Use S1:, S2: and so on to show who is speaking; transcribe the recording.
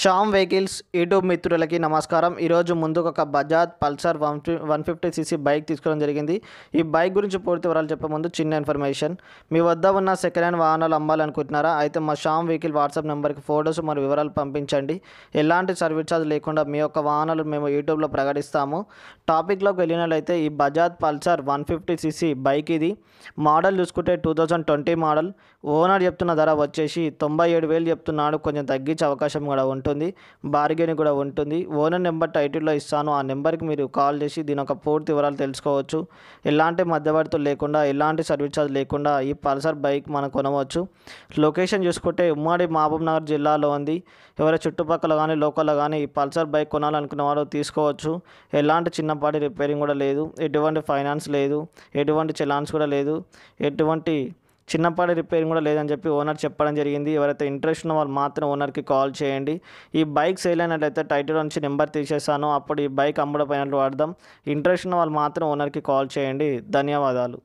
S1: Sam vehicles YouTube మిత్రులకి నమస్కారం ఈరోజు ముందుకు ఒక Bajaj Pulsar one one fifty CC bike తీసుకోవడం జరిగింది ఈ బైక్ గురించి పూర్తి వివరాలు చెప్పే ముందు చిన్న ఇన్ఫర్మేషన్ మీ వద్ద ఉన్న సెకండ్ హ్యాండ్ వాహనాలు అమ్మాలనుకుంటున్నారా అయితే మా షామ్ వెహికల్ వాట్సాప్ నెంబర్కి ఫోటోస్ మరియు వివరాలు పంపించండి ఎలాంటి సర్వీస్ ఛార్జ్ లేకుండా మీ యొక్క వాహనాలు మేము యూట్యూబ్లో ప్రకటిస్తాము టాపిక్లోకి వెళ్ళినట్లయితే ఈ Bajaj Pulsar one fifty CC bike ఇది మోడల్ చూసుకుంటే two thousand twenty model owner చెప్తున్న ధర వచ్చేసి తొంభై ఏడు వేలు చెప్తున్నాడు కొంచెం తగ్గించే అవకాశం కూడా ఉంది ఉంటుంది బార్గెన్ కూడా ఉంటుంది ఓనర్ నెంబర్ టైటిల్లో ఇస్తాను ఆ నెంబర్కి మీరు కాల్ చేసి దీని యొక్క పూర్తి వివరాలు తెలుసుకోవచ్చు ఎలాంటి మధ్యవర్తులు లేకుండా ఎలాంటి సర్వీస్ ఛార్జ్ లేకుండా ఈ పల్సర్ బైక్ మనం కొనవచ్చు లొకేషన్ చూసుకుంటే ఉమ్మడి మహబూబ్ నగర్ జిల్లాలో ఉంది ఎవరి చుట్టుపక్కల కానీ లోకల్లో కానీ ఈ పల్సర్ బైక్ కొనాలనుకున్న వారు తీసుకోవచ్చు ఎలాంటి చిన్నపాటి రిపేరింగ్ కూడా లేదు ఎటువంటి ఫైనాన్స్ లేదు ఎటువంటి చలాన్స్ కూడా లేదు ఎటువంటి చిన్నపాటి రిపేరింగ్ కూడా లేదని చెప్పి ఓనర్ చెప్పడం జరిగింది ఎవరైతే ఇంట్రెస్ట్ ఉన్న వాళ్ళు మాత్రం ఓనర్కి కాల్ చేయండి ఈ బైక్ సేల్ అయినట్లయితే టైటిల్ నుంచి నెంబర్ తీసేసాను అప్పుడు ఈ బైక్ పోయినట్లు వాడదాం ఇంట్రెస్ట్ ఉన్న వాళ్ళు మాత్రం ఓనర్కి కాల్ చేయండి ధన్యవాదాలు